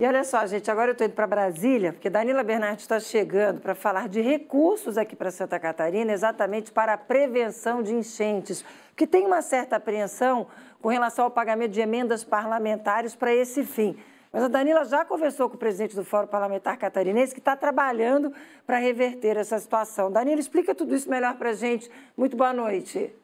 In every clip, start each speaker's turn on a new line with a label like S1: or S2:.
S1: E olha só, gente, agora eu estou indo para Brasília, porque Danila Bernardi está chegando para falar de recursos aqui para Santa Catarina, exatamente para a prevenção de enchentes, que tem uma certa apreensão com relação ao pagamento de emendas parlamentares para esse fim. Mas a Danila já conversou com o presidente do Fórum Parlamentar Catarinense, que está trabalhando para reverter essa situação. Danila, explica tudo isso melhor para a gente. Muito boa noite.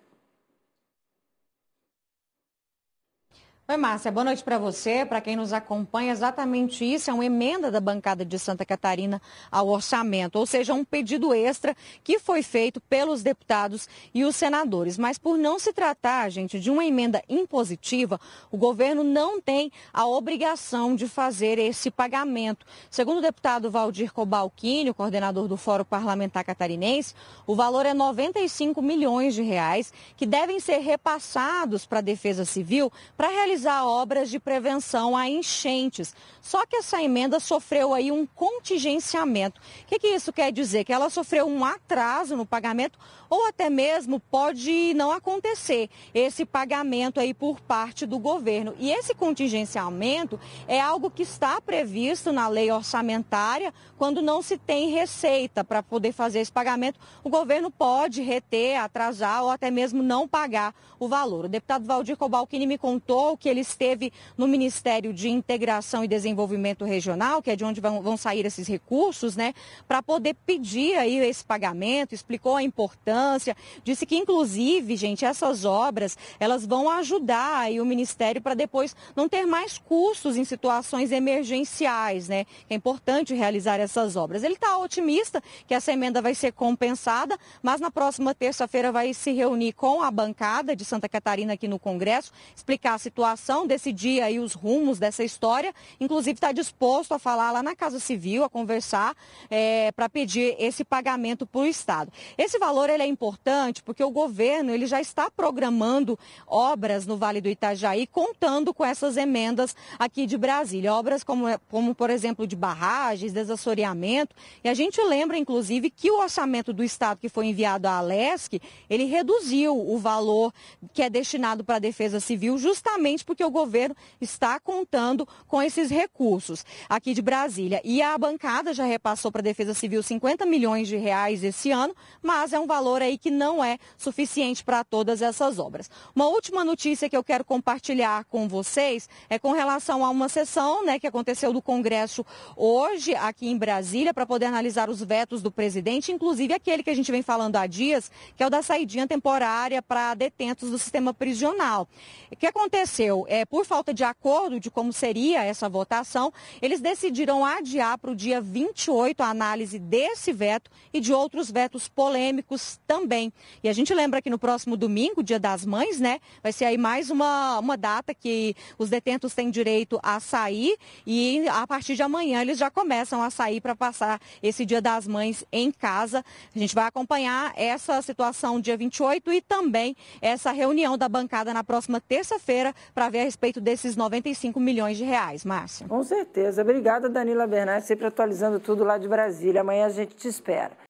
S2: Oi, Márcia, boa noite para você, para quem nos acompanha. Exatamente isso é uma emenda da bancada de Santa Catarina ao orçamento, ou seja, um pedido extra que foi feito pelos deputados e os senadores. Mas por não se tratar, gente, de uma emenda impositiva, o governo não tem a obrigação de fazer esse pagamento. Segundo o deputado Valdir o coordenador do Fórum Parlamentar Catarinense, o valor é 95 milhões de reais que devem ser repassados para a Defesa Civil para realizar realizar obras de prevenção a enchentes. Só que essa emenda sofreu aí um contingenciamento. O que, que isso quer dizer? Que ela sofreu um atraso no pagamento ou até mesmo pode não acontecer esse pagamento aí por parte do governo. E esse contingenciamento é algo que está previsto na lei orçamentária quando não se tem receita para poder fazer esse pagamento, o governo pode reter, atrasar ou até mesmo não pagar o valor. O deputado Valdir Cobalcini me contou que ele esteve no Ministério de Integração e Desenvolvimento Regional, que é de onde vão, vão sair esses recursos, né, para poder pedir aí esse pagamento, explicou a importância, disse que inclusive, gente, essas obras, elas vão ajudar aí o Ministério para depois não ter mais custos em situações emergenciais, né, é importante realizar essas obras. Ele está otimista que essa emenda vai ser compensada, mas na próxima terça-feira vai se reunir com a bancada de Santa Catarina aqui no Congresso, explicar a situação decidir aí os rumos dessa história. Inclusive, está disposto a falar lá na Casa Civil, a conversar é, para pedir esse pagamento para o Estado. Esse valor ele é importante porque o governo ele já está programando obras no Vale do Itajaí, contando com essas emendas aqui de Brasília. Obras como, como por exemplo, de barragens, desassoreamento. E a gente lembra, inclusive, que o orçamento do Estado que foi enviado à Alesc, ele reduziu o valor que é destinado para a defesa civil justamente justamente porque o governo está contando com esses recursos aqui de Brasília. E a bancada já repassou para a Defesa Civil 50 milhões de reais esse ano, mas é um valor aí que não é suficiente para todas essas obras. Uma última notícia que eu quero compartilhar com vocês é com relação a uma sessão né, que aconteceu do Congresso hoje aqui em Brasília para poder analisar os vetos do presidente, inclusive aquele que a gente vem falando há dias, que é o da saidinha temporária para detentos do sistema prisional. O que aconteceu? aconteceu? É, por falta de acordo de como seria essa votação, eles decidiram adiar para o dia 28 a análise desse veto e de outros vetos polêmicos também. E a gente lembra que no próximo domingo, Dia das Mães, né, vai ser aí mais uma, uma data que os detentos têm direito a sair e a partir de amanhã eles já começam a sair para passar esse Dia das Mães em casa. A gente vai acompanhar essa situação dia 28 e também essa reunião da bancada na próxima terça-feira para ver a respeito desses 95 milhões de reais, Márcia.
S1: Com certeza. Obrigada, Danila Bernardes, sempre atualizando tudo lá de Brasília. Amanhã a gente te espera.